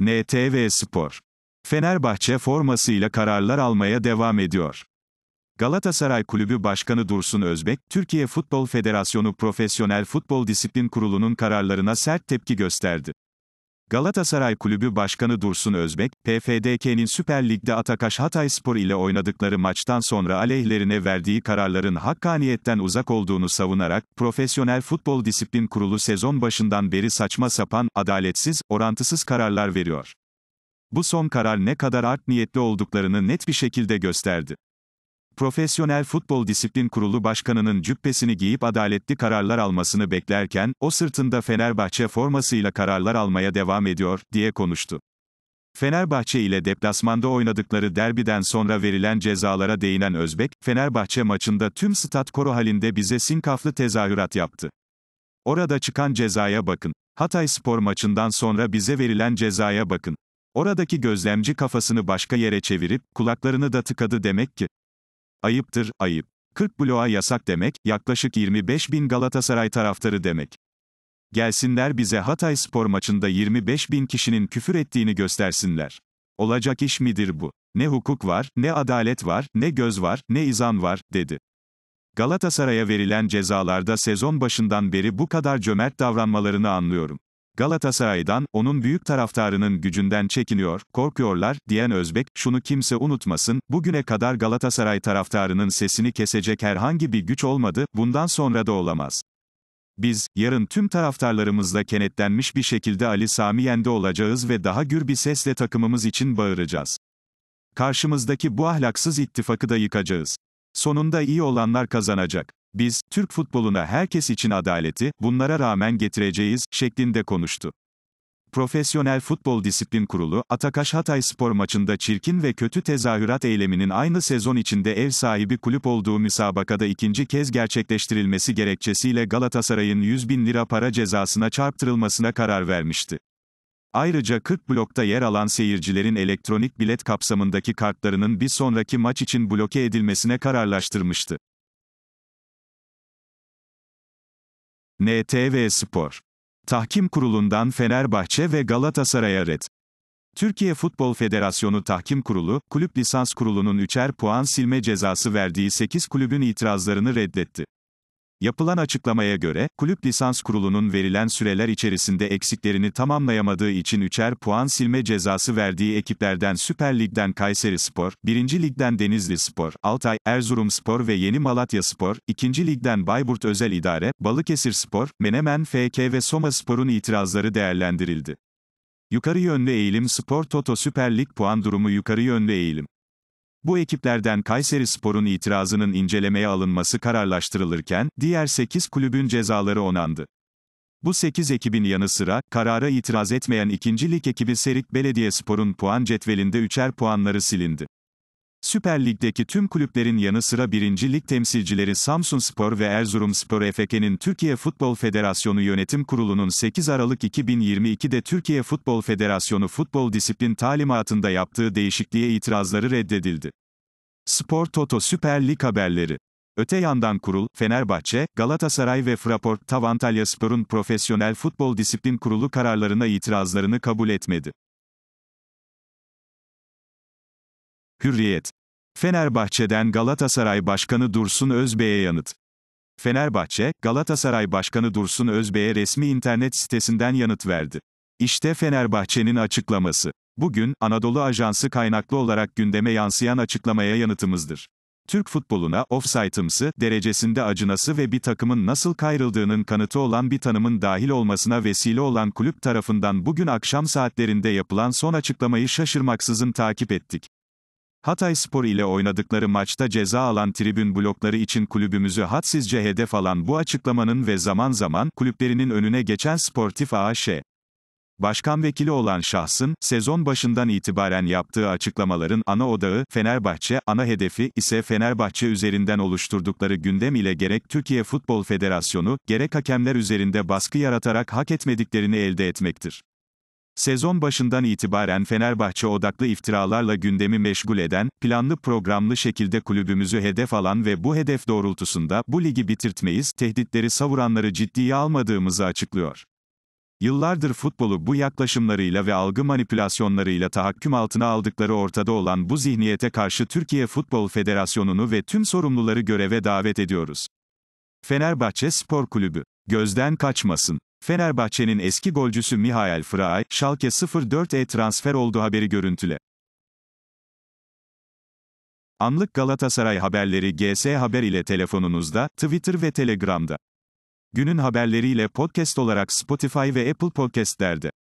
NTV Spor. Fenerbahçe formasıyla kararlar almaya devam ediyor. Galatasaray Kulübü Başkanı Dursun Özbek, Türkiye Futbol Federasyonu Profesyonel Futbol Disiplin Kurulu'nun kararlarına sert tepki gösterdi. Galatasaray Kulübü Başkanı Dursun Özbek, PFDK'nin Süper Lig'de Atakaş Hatayspor ile oynadıkları maçtan sonra aleyhlerine verdiği kararların hakkaniyetten uzak olduğunu savunarak, Profesyonel Futbol Disiplin Kurulu sezon başından beri saçma sapan, adaletsiz, orantısız kararlar veriyor. Bu son karar ne kadar art niyetli olduklarını net bir şekilde gösterdi. Profesyonel Futbol Disiplin Kurulu Başkanı'nın cübbesini giyip adaletli kararlar almasını beklerken, o sırtında Fenerbahçe formasıyla kararlar almaya devam ediyor, diye konuştu. Fenerbahçe ile deplasmanda oynadıkları derbiden sonra verilen cezalara değinen Özbek, Fenerbahçe maçında tüm stat koro halinde bize sinkaflı tezahürat yaptı. Orada çıkan cezaya bakın. Hatay spor maçından sonra bize verilen cezaya bakın. Oradaki gözlemci kafasını başka yere çevirip, kulaklarını da tıkadı demek ki. Ayıptır, ayıp. 40 bloğa yasak demek, yaklaşık 25 bin Galatasaray taraftarı demek. Gelsinler bize Hatay spor maçında 25 bin kişinin küfür ettiğini göstersinler. Olacak iş midir bu? Ne hukuk var, ne adalet var, ne göz var, ne izan var, dedi. Galatasaray'a verilen cezalarda sezon başından beri bu kadar cömert davranmalarını anlıyorum. Galatasaray'dan, onun büyük taraftarının gücünden çekiniyor, korkuyorlar, diyen Özbek, şunu kimse unutmasın, bugüne kadar Galatasaray taraftarının sesini kesecek herhangi bir güç olmadı, bundan sonra da olamaz. Biz, yarın tüm taraftarlarımızla kenetlenmiş bir şekilde Ali Sami Yen'de olacağız ve daha gür bir sesle takımımız için bağıracağız. Karşımızdaki bu ahlaksız ittifakı da yıkacağız. Sonunda iyi olanlar kazanacak. Biz, Türk futboluna herkes için adaleti, bunlara rağmen getireceğiz, şeklinde konuştu. Profesyonel Futbol Disiplin Kurulu, Atakaş Hatay spor maçında çirkin ve kötü tezahürat eyleminin aynı sezon içinde ev sahibi kulüp olduğu müsabakada ikinci kez gerçekleştirilmesi gerekçesiyle Galatasaray'ın 100 bin lira para cezasına çarptırılmasına karar vermişti. Ayrıca 40 blokta yer alan seyircilerin elektronik bilet kapsamındaki kartlarının bir sonraki maç için bloke edilmesine kararlaştırmıştı. NTV Spor. Tahkim Kurulu'ndan Fenerbahçe ve Galatasaray'a red. Türkiye Futbol Federasyonu Tahkim Kurulu, Kulüp Lisans Kurulu'nun üçer puan silme cezası verdiği 8 kulübün itirazlarını reddetti. Yapılan açıklamaya göre, kulüp lisans kurulunun verilen süreler içerisinde eksiklerini tamamlayamadığı için üçer puan silme cezası verdiği ekiplerden Süper Lig'den Kayseri Spor, 1. Lig'den Denizli Spor, Altay, Erzurum Spor ve Yeni Malatya Spor, 2. Lig'den Bayburt Özel İdare, Balıkesir Spor, Menemen FK ve Soma Spor'un itirazları değerlendirildi. Yukarı yönlü eğilim Spor Toto Süper Lig puan durumu yukarı yönlü eğilim. Bu ekiplerden Kayseri Spor'un itirazının incelemeye alınması kararlaştırılırken, diğer 8 kulübün cezaları onandı. Bu 8 ekibin yanı sıra, karara itiraz etmeyen 2. Lig ekibi Serik Belediye Spor'un puan cetvelinde 3'er puanları silindi. Süper tüm kulüplerin yanı sıra 1. Lig temsilcileri Samsun Spor ve Erzurumspor EFK'nin Türkiye Futbol Federasyonu Yönetim Kurulu'nun 8 Aralık 2022'de Türkiye Futbol Federasyonu Futbol Disiplin Talimatı'nda yaptığı değişikliğe itirazları reddedildi. Spor Toto Süper Lig haberleri Öte yandan kurul, Fenerbahçe, Galatasaray ve Fraport Tavantalya Spor'un profesyonel futbol disiplin kurulu kararlarına itirazlarını kabul etmedi. Hürriyet. Fenerbahçe'den Galatasaray Başkanı Dursun Özbey'e yanıt. Fenerbahçe, Galatasaray Başkanı Dursun Özbey'e resmi internet sitesinden yanıt verdi. İşte Fenerbahçe'nin açıklaması. Bugün, Anadolu Ajansı kaynaklı olarak gündeme yansıyan açıklamaya yanıtımızdır. Türk futboluna offside'ımsı, derecesinde acınası ve bir takımın nasıl kayrıldığının kanıtı olan bir tanımın dahil olmasına vesile olan kulüp tarafından bugün akşam saatlerinde yapılan son açıklamayı şaşırmaksızın takip ettik. Hatay Spor ile oynadıkları maçta ceza alan tribün blokları için kulübümüzü hadsizce hedef alan bu açıklamanın ve zaman zaman kulüplerinin önüne geçen Sportif AŞ, Başkan vekili olan şahsın, sezon başından itibaren yaptığı açıklamaların ana odağı, Fenerbahçe, ana hedefi ise Fenerbahçe üzerinden oluşturdukları gündem ile gerek Türkiye Futbol Federasyonu, gerek hakemler üzerinde baskı yaratarak hak etmediklerini elde etmektir. Sezon başından itibaren Fenerbahçe odaklı iftiralarla gündemi meşgul eden, planlı programlı şekilde kulübümüzü hedef alan ve bu hedef doğrultusunda bu ligi bitirtmeyiz tehditleri savuranları ciddiye almadığımızı açıklıyor. Yıllardır futbolu bu yaklaşımlarıyla ve algı manipülasyonlarıyla tahakküm altına aldıkları ortada olan bu zihniyete karşı Türkiye Futbol Federasyonu'nu ve tüm sorumluları göreve davet ediyoruz. Fenerbahçe Spor Kulübü gözden kaçmasın. Fenerbahçe'nin eski golcüsü Mihail Fraay, Schalke 04'e transfer oldu haberi görüntüle. Anlık Galatasaray haberleri GS Haber ile telefonunuzda, Twitter ve Telegram'da. Günün haberleriyle podcast olarak Spotify ve Apple Podcast'lerde.